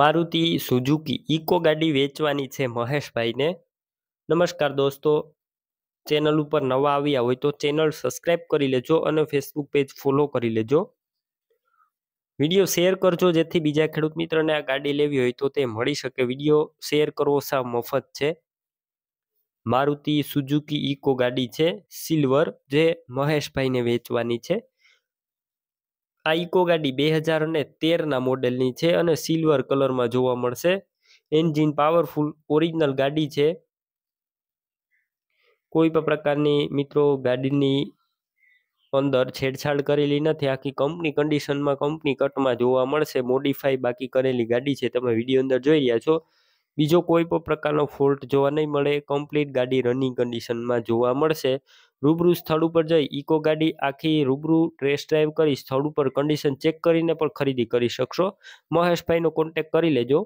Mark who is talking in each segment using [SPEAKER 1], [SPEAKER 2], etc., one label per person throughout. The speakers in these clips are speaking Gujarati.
[SPEAKER 1] મારુતિ સુઝુકી ઇકો ગાડી વેચવાની છે મહેશભાઈને નમસ્કાર દોસ્તો ચેનલ ઉપર નવા આવ્યા હોય તો ચેનલ સબસ્ક્રાઈબ કરી લેજો અને ફેસબુક પેજ ફોલો કરી લેજો વિડીયો શેર કરજો જેથી બીજા ખેડૂત મિત્રને આ ગાડી લેવી હોય તો તે મળી શકે વિડીયો શેર કરવો સાવ મફત છે મારુતિ સુઝુકી ઇકો ગાડી છે સિલ્વર જે મહેશભાઈને વેચવાની છે આ ઇકો ગાડી બે હજાર અને તેરના મોડેલની છે અને સિલ્વર કલરમાં જોવા મળશે એન્જિન પાવરફુલ ઓરિજિનલ ગાડી છે કોઈ પણ પ્રકારની મિત્રો ગાડીની અંદર છેડછાડ કરેલી નથી આખી કંપની કન્ડિશનમાં કંપની કટમાં જોવા મળશે મોડિફાઈ બાકી કરેલી ગાડી છે તમે વિડીયો અંદર જોઈ રહ્યા છો બીજો કોઈ પણ પ્રકારનો ફોલ્ટ જોવા નહીં મળે કમ્પ્લીટ ગાડી રનિંગ કન્ડિશનમાં જોવા મળશે રૂબરૂ સ્થળ ઉપર જઈ ઇકો ગાડી આખી રૂબરૂ ટેસ્ટ ડ્રાઈવ કરી સ્થળ ઉપર કન્ડિશન ચેક કરીને પણ ખરીદી કરી શકશો મહેશભાઈનો કોન્ટેક કરી લેજો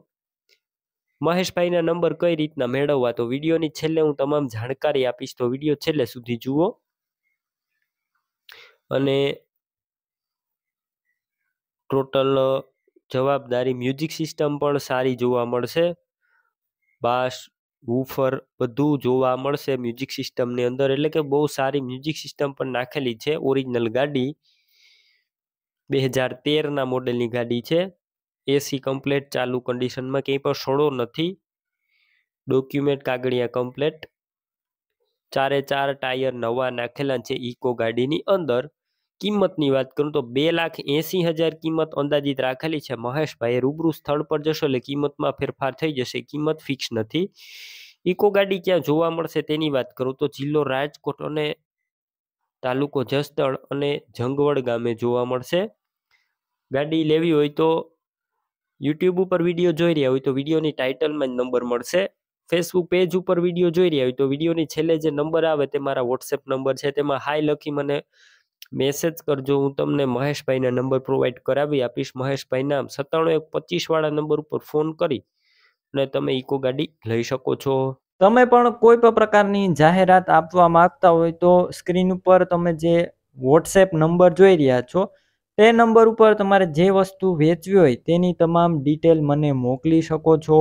[SPEAKER 1] મહેશભાઈના નંબર કઈ રીતના મેળવવા તો વિડીયોની છેલ્લે હું તમામ જાણકારી આપીશ તો વિડીયો છેલ્લે સુધી જુઓ અને ટોટલ જવાબદારી મ્યુઝિક સિસ્ટમ પણ સારી જોવા મળશે બાસ વૂફર બધું જોવા મળશે મ્યુઝિક સિસ્ટમની અંદર એટલે કે બહુ સારી મ્યુઝિક સિસ્ટમ પણ નાખેલી છે ઓરિજિનલ ગાડી બે હજાર તેરના મોડેલની ગાડી છે એસી કમ્પ્લેટ ચાલુ કન્ડિશનમાં કંઈ પણ સોડો નથી ડોક્યુમેન્ટ કાગળિયા કમ્પ્લેટ ચારે ચાર ટાયર નવા નાખેલા છે ઇકો ગાડીની અંદર કિંમતની વાત કરું તો બે લાખ એંસી હજાર કિંમત અંદાજિત રાખેલી છે મહેશભાઈ રૂબરૂ સ્થળ પર જશો એટલે કિંમતમાં ફેરફાર થઈ જશે કિંમત ફિક્સ નથી ઇકો ગાડી ક્યાં જોવા મળશે તેની વાત કરું તો જિલ્લો રાજકોટ અને તાલુકો જસદળ અને જંગવડ ગામે જોવા મળશે ગાડી લેવી હોય તો યુટ્યુબ ઉપર વિડીયો જોઈ રહ્યા હોય તો વિડીયોની ટાઇટલમાં જ નંબર મળશે ફેસબુક પેજ ઉપર વિડીયો જોઈ રહ્યા હોય તો વિડીયોની છેલ્લે જે નંબર આવે તે મારા વોટ્સએપ નંબર છે તેમાં હાય લખી મને મેસેજ કરજો હું તમને મહેશભાઈના નંબર પ્રોવાઈડ કરાવી આપીશ મહેશભાઈના સત્તાણું એક પચીસવાળા નંબર ઉપર ફોન કરી અને તમે ઇકો ગાડી લઈ શકો છો તમે પણ કોઈ પણ પ્રકારની
[SPEAKER 2] જાહેરાત આપવા માંગતા હોય તો સ્ક્રીન ઉપર તમે જે વોટ્સએપ નંબર જોઈ રહ્યા છો તે નંબર ઉપર તમારે જે વસ્તુ વેચવી હોય તેની તમામ ડિટેલ મને મોકલી શકો છો